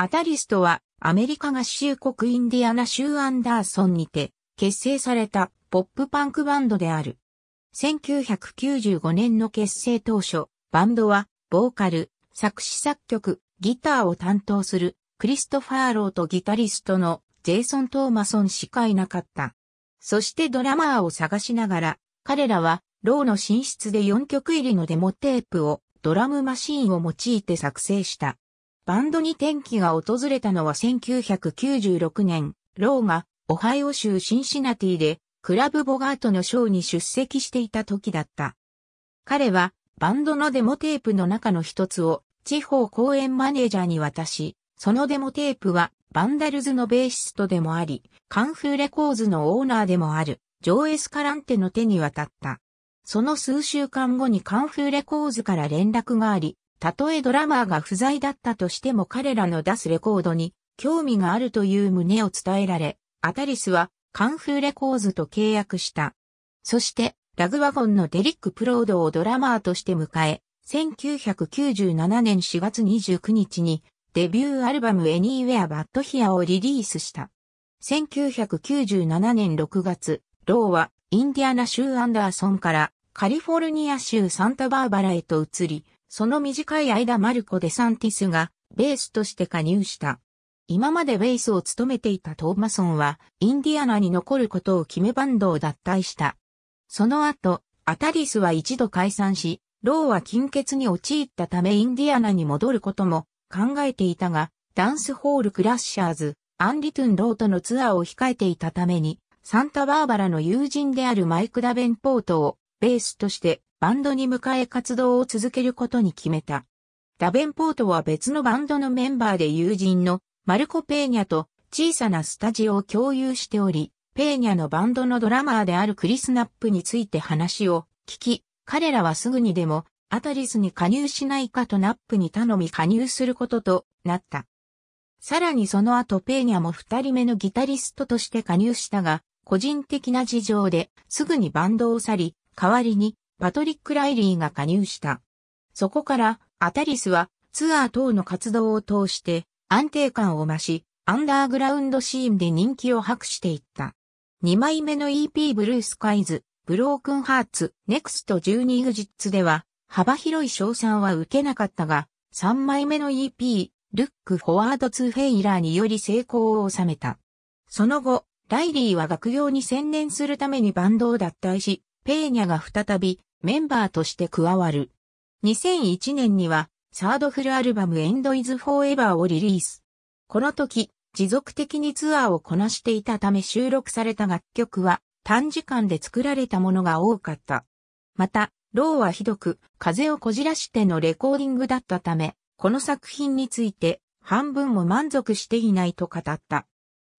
アタリストはアメリカ合衆国インディアナ州アンダーソンにて結成されたポップパンクバンドである。1995年の結成当初、バンドはボーカル、作詞作曲、ギターを担当するクリストファーローとギタリストのジェイソン・トーマソンしかいなかった。そしてドラマーを探しながら、彼らはローの寝室で4曲入りのデモテープをドラムマシーンを用いて作成した。バンドに転機が訪れたのは1996年、ローがオハイオ州シンシナティでクラブ・ボガートのショーに出席していた時だった。彼はバンドのデモテープの中の一つを地方公演マネージャーに渡し、そのデモテープはバンダルズのベーシストでもあり、カンフーレコーズのオーナーでもある、ジョー・エスカランテの手に渡った。その数週間後にカンフーレコーズから連絡があり、たとえドラマーが不在だったとしても彼らの出すレコードに興味があるという旨を伝えられ、アタリスはカンフーレコーズと契約した。そして、ラグワゴンのデリック・プロードをドラマーとして迎え、1997年4月29日にデビューアルバム Anywhere But Here をリリースした。1997年6月、ローはインディアナ州アンダーソンからカリフォルニア州サンタバーバラへと移り、その短い間マルコ・デサンティスがベースとして加入した。今までベースを務めていたトーマソンはインディアナに残ることを決めバンドを脱退した。その後、アタリスは一度解散し、ローは金欠に陥ったためインディアナに戻ることも考えていたが、ダンスホールクラッシャーズ、アンリトゥンローとのツアーを控えていたために、サンタバーバラの友人であるマイク・ダベンポートをベースとしてバンドに迎え活動を続けることに決めた。ダベンポートは別のバンドのメンバーで友人のマルコ・ペーニャと小さなスタジオを共有しており、ペーニャのバンドのドラマーであるクリスナップについて話を聞き、彼らはすぐにでもアタリスに加入しないかとナップに頼み加入することとなった。さらにその後ペーニャも二人目のギタリストとして加入したが、個人的な事情ですぐにバンドを去り、代わりにパトリック・ライリーが加入した。そこから、アタリスはツアー等の活動を通して安定感を増し、アンダーグラウンドシーンで人気を博していった。2枚目の EP ブルースカイズ、ブロークンハーツ、ネクスト12グジッツでは、幅広い賞賛は受けなかったが、3枚目の EP、ルック・フォワード・ツー・フェイラーにより成功を収めた。その後、ライリーは学業に専念するためにバンドを脱退し、ペーニャが再びメンバーとして加わる。2001年にはサードフルアルバムエンドイズフォーエバーをリリース。この時、持続的にツアーをこなしていたため収録された楽曲は短時間で作られたものが多かった。また、ローはひどく風をこじらしてのレコーディングだったため、この作品について半分も満足していないと語った。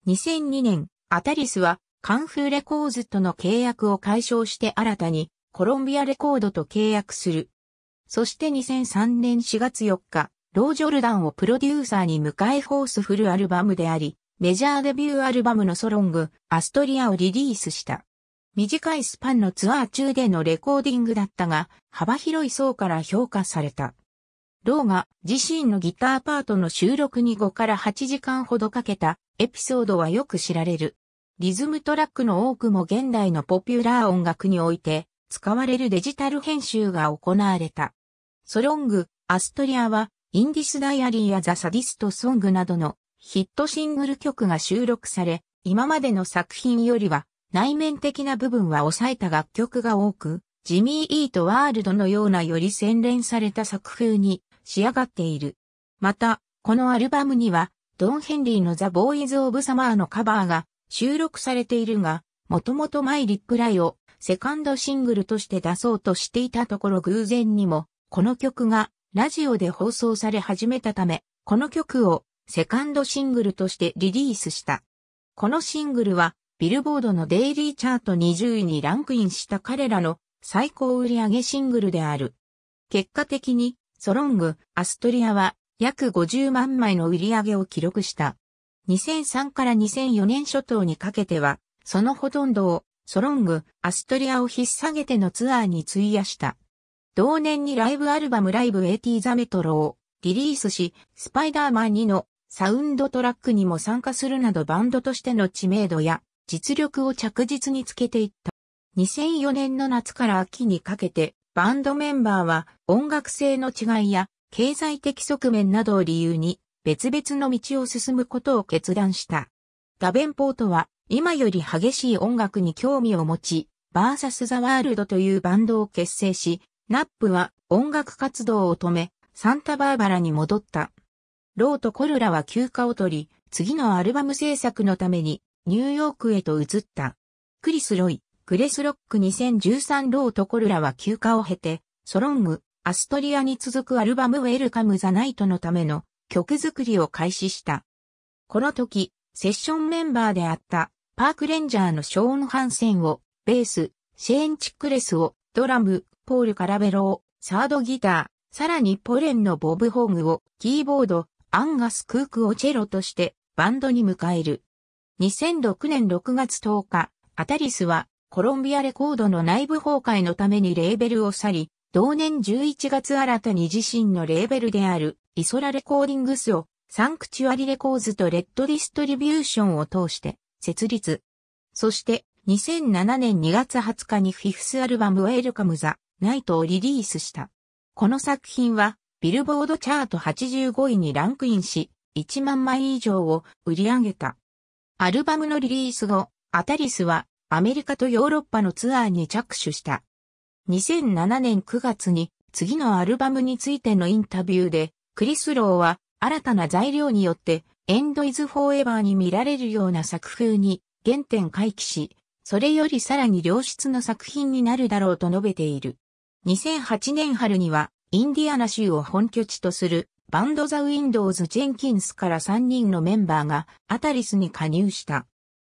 2002年、アタリスはカンフーレコーズとの契約を解消して新たにコロンビアレコードと契約する。そして2003年4月4日、ロー・ジョルダンをプロデューサーに迎えフォースフルアルバムであり、メジャーデビューアルバムのソロング、アストリアをリリースした。短いスパンのツアー中でのレコーディングだったが、幅広い層から評価された。ローが自身のギターパートの収録に5から8時間ほどかけたエピソードはよく知られる。リズムトラックの多くも現代のポピュラー音楽において使われるデジタル編集が行われた。ソロング、アストリアはインディスダイアリーやザ・サディスト・ソングなどのヒットシングル曲が収録され、今までの作品よりは内面的な部分は抑えた楽曲が多く、ジミー・イート・ワールドのようなより洗練された作風に仕上がっている。また、このアルバムには、ドン・ヘンリーのザ・ボーイズ・オブ・サマーのカバーが収録されているが、もともとマイリックライをセカンドシングルとして出そうとしていたところ偶然にも、この曲がラジオで放送され始めたため、この曲をセカンドシングルとしてリリースした。このシングルは、ビルボードのデイリーチャート20位にランクインした彼らの最高売上シングルである。結果的に、ソロング、アストリアは約50万枚の売り上げを記録した。2003から2004年初頭にかけては、そのほとんどをソロング、アストリアを引っ下げてのツアーに費やした。同年にライブアルバムライブ AT ザメトロをリリースし、スパイダーマン2のサウンドトラックにも参加するなどバンドとしての知名度や実力を着実につけていった。2004年の夏から秋にかけて、バンドメンバーは音楽性の違いや経済的側面などを理由に別々の道を進むことを決断した。ダベンポートは今より激しい音楽に興味を持ち、バーサス・ザ・ワールドというバンドを結成し、ナップは音楽活動を止め、サンタバーバラに戻った。ローとコルラは休暇を取り、次のアルバム制作のためにニューヨークへと移った。クリス・ロイ、クレス・ロック2013ローとコルラは休暇を経て、ソロング、アストリアに続くアルバムウェルカム・ザ・ナイトのための曲作りを開始した。この時、セッションメンバーであったパークレンジャーのショーン・ハンセンをベース、シェーン・チックレスをドラム、ポール・カラベロをサードギター、さらにポレンのボブ・ホーグをキーボード、アンガス・クークをチェロとしてバンドに迎える。2006年6月10日、アタリスはコロンビアレコードの内部崩壊のためにレーベルを去り、同年11月新たに自身のレーベルであるイソラレコーディングスをサンクチュアリレコーズとレッドディストリビューションを通して設立。そして2007年2月20日にフィフスアルバムウェルカムザナイトをリリースした。この作品はビルボードチャート85位にランクインし1万枚以上を売り上げた。アルバムのリリース後、アタリスはアメリカとヨーロッパのツアーに着手した。2007年9月に次のアルバムについてのインタビューで、クリス・ローは新たな材料によってエンド・イズ・フォーエバーに見られるような作風に原点回帰し、それよりさらに良質な作品になるだろうと述べている。2008年春にはインディアナ州を本拠地とするバンドザ・ウィンドウズ・ジェンキンスから3人のメンバーがアタリスに加入した。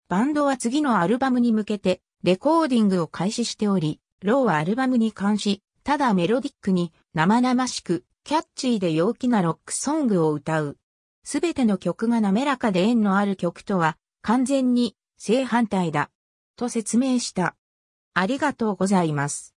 バンドは次のアルバムに向けてレコーディングを開始しており、ローはアルバムに関し、ただメロディックに生々しく、キャッチーで陽気なロックソングを歌う。すべての曲が滑らかで縁のある曲とは、完全に正反対だ。と説明した。ありがとうございます。